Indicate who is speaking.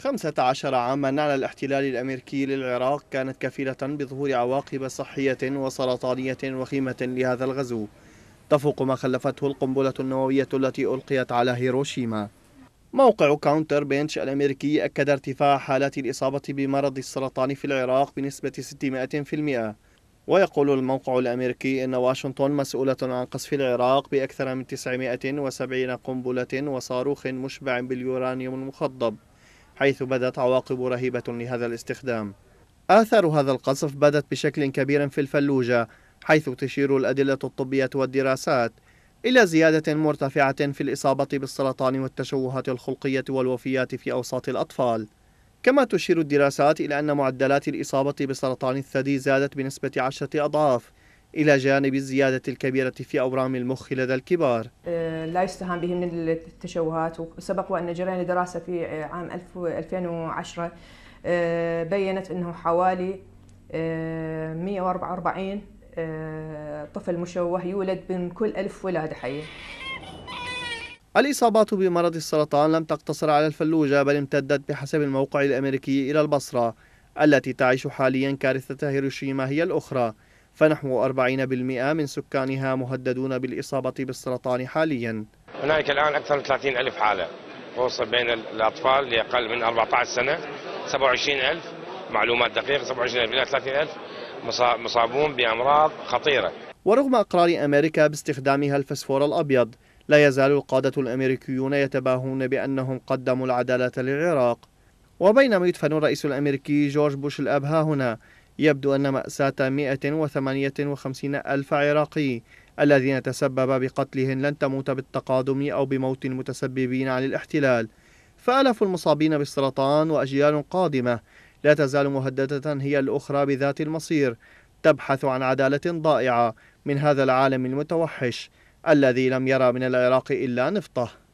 Speaker 1: 15 عاما على الاحتلال الأمريكي للعراق كانت كفيلة بظهور عواقب صحية وسرطانية وخيمة لهذا الغزو تفوق ما خلفته القنبلة النووية التي ألقيت على هيروشيما موقع كاونتر بنش الأمريكي أكد ارتفاع حالات الإصابة بمرض السرطان في العراق بنسبة 600% ويقول الموقع الأمريكي أن واشنطن مسؤولة عن قصف العراق بأكثر من 970 قنبلة وصاروخ مشبع باليورانيوم المخضب حيث بدت عواقب رهيبة لهذا الاستخدام آثار هذا القصف بدت بشكل كبير في الفلوجة حيث تشير الأدلة الطبية والدراسات إلى زيادة مرتفعة في الإصابة بالسرطان والتشوهات الخلقية والوفيات في أوساط الأطفال كما تشير الدراسات إلى أن معدلات الإصابة بسرطان الثدي زادت بنسبة عشرة أضعاف إلى جانب الزيادة الكبيرة في أورام المخ لدى الكبار
Speaker 2: آه، لا يستهان به من التشوهات وسبق وأن جرينا دراسة في عام 2010 آه، بينت أنه حوالي 144 آه، طفل مشوه يولد من كل ألف ولادة حية
Speaker 1: الإصابات بمرض السرطان لم تقتصر على الفلوجة بل امتدت بحسب الموقع الأمريكي إلى البصرة التي تعيش حاليا كارثة هيروشيما هي الأخرى فنحو 40% من سكانها مهددون بالإصابة بالسرطان حاليا
Speaker 2: هناك الآن أكثر من 30 ألف حالة توصل بين الأطفال لأقل من 14 سنة 27 ألف معلومات دقيقة 27 ألف إلى 30 ألف مصابون بأمراض خطيرة
Speaker 1: ورغم إقرار أمريكا باستخدامها الفسفور الأبيض لا يزال القادة الأمريكيون يتباهون بأنهم قدموا العدالة للعراق وبينما يدفن الرئيس الأمريكي جورج بوش الأب هنا يبدو أن مأساة 158 ألف عراقي الذين تسبب بقتلهم لن تموت بالتقادم أو بموت المتسببين عن الاحتلال فألف المصابين بالسرطان وأجيال قادمة لا تزال مهددة هي الأخرى بذات المصير تبحث عن عدالة ضائعة من هذا العالم المتوحش الذي لم يرى من العراق إلا نفطه